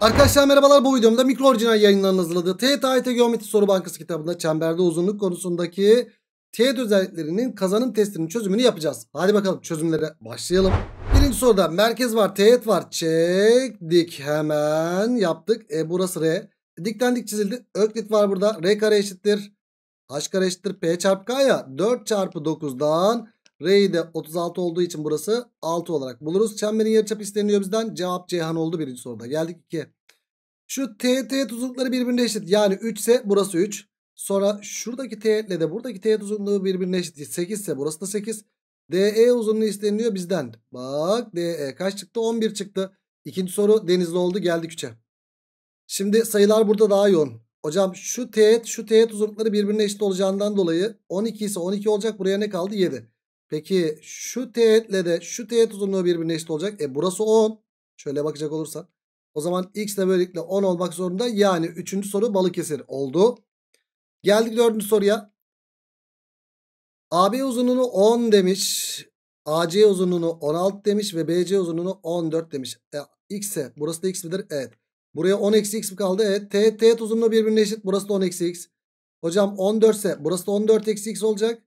Arkadaşlar merhabalar bu videomda mikro orijinal yayınlarının hazırladığı TYT Geometri Soru Bankası kitabında çemberde uzunluk konusundaki teğet özelliklerinin kazanım testinin çözümünü yapacağız. Hadi bakalım çözümlere başlayalım. Birinci soruda merkez var teğet var çektik hemen yaptık. E, burası R. Dikten dik çizildi. Öklit var burada. R kare eşittir. H kare eşittir. P çarpı K ya. 4 çarpı 9'dan R'yi de 36 olduğu için burası 6 olarak buluruz. Çemberin yarıçapı isteniyor bizden. Cevap Ceyhan oldu birinci soruda. Geldik 2. Şu T, T tuzlukları birbirine eşit. Yani 3 ise burası 3. Sonra şuradaki T ile de buradaki T uzunluğu birbirine eşit. 8 ise burası da 8. DE uzunluğu isteniyor bizden. Bak DE kaç çıktı? 11 çıktı. İkinci soru denizli oldu. Geldik 3'e. Şimdi sayılar burada daha yoğun. Hocam şu teğet şu teğet uzunlukları birbirine eşit olacağından dolayı 12 ise 12 olacak. Buraya ne kaldı? 7. Peki şu teğetle de şu teğet uzunluğu birbirine eşit olacak. E burası 10. Şöyle bakacak olursan. O zaman x de böylelikle 10 olmak zorunda. Yani 3. soru Balıkesir oldu. Geldik 4. soruya. AB uzunluğunu 10 demiş. AC uzunluğunu 16 demiş ve BC uzunluğunu 14 demiş. E, X'e burası da X midir? Evet. Buraya 10 eksi X mi kaldı? Evet. teğet T uzunluğu birbirine eşit. Burası da 10 eksi X. Hocam 14 ise burası da 14 eksi X olacak.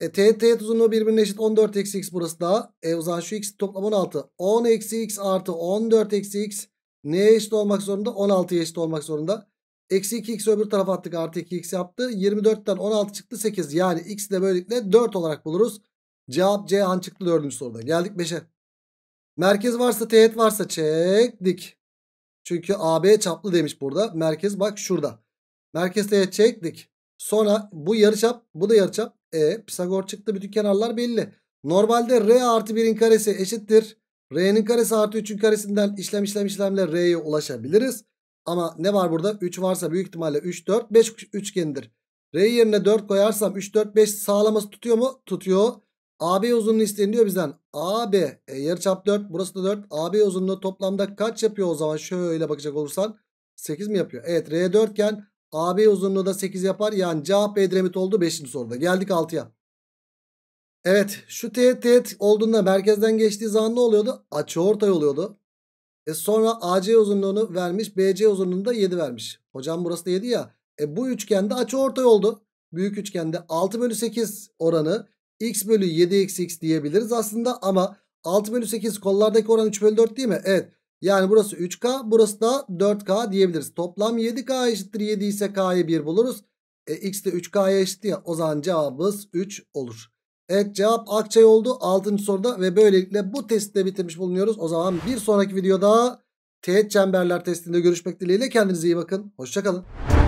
E teğet teğet uzunluğu birbirine eşit 14 eksi x burası da. E o zaman şu x toplam 16. 10 eksi x artı 14 eksi x neye eşit olmak zorunda? 16'ya eşit olmak zorunda. Eksi 2x öbür tarafa attık artı 2x yaptı. 24'ten 16 çıktı 8. Yani x de böylelikle 4 olarak buluruz. Cevap C han çıktı 4. soruda. Geldik 5'e. Merkez varsa teğet varsa çektik. Çünkü AB çaplı demiş burada. Merkez bak şurada. Merkez teğet çektik. Sonra bu yarıçap bu da yarıçap. E Pisagor çıktı bütün kenarlar belli. Normalde R artı 1'in karesi eşittir. R'nin karesi artı 3'ün karesinden işlem işlem işlemle R'ye ulaşabiliriz. Ama ne var burada? 3 varsa büyük ihtimalle 3, 4, 5 üçgendir. R yerine 4 koyarsam 3, 4, 5 sağlaması tutuyor mu? Tutuyor. AB uzunluğu isteniyor bizden. AB e, yarıçap 4 burası da 4. AB uzunluğu toplamda kaç yapıyor o zaman? Şöyle bakacak olursan 8 mi yapıyor? Evet R 4 iken AB uzunluğu da 8 yapar. Yani cevap Edremit oldu 5. soruda. Geldik 6'ya. Evet şu teğet teğet olduğunda merkezden geçtiği zaman ne oluyordu? Açıortay oluyordu. E sonra AC uzunluğunu vermiş. BC uzunluğunu da 7 vermiş. Hocam burası da 7 ya. E bu üçgende açıortay oldu. Büyük üçgende 6 bölü 8 oranı x bölü 7 x diyebiliriz aslında ama 6 bölü 8 kollardaki oran 3 bölü 4 değil mi? Evet. Yani burası 3K burası da 4K diyebiliriz. Toplam 7K eşittir 7 ise K'yı 1 buluruz. E, X de 3K'ya eşit ya o zaman cevabımız 3 olur. Evet cevap Akçay oldu 6. soruda ve böylelikle bu testi de bitirmiş bulunuyoruz. O zaman bir sonraki videoda teğet çemberler testinde görüşmek dileğiyle kendinize iyi bakın. Hoşçakalın.